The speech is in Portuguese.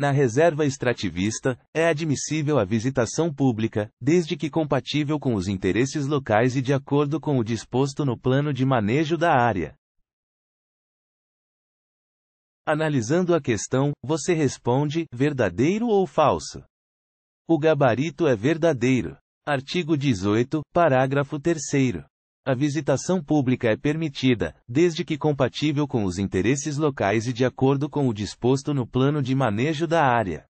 Na reserva extrativista, é admissível a visitação pública, desde que compatível com os interesses locais e de acordo com o disposto no plano de manejo da área. Analisando a questão, você responde: verdadeiro ou falso? O gabarito é verdadeiro. Artigo 18, parágrafo 3. A visitação pública é permitida, desde que compatível com os interesses locais e de acordo com o disposto no plano de manejo da área.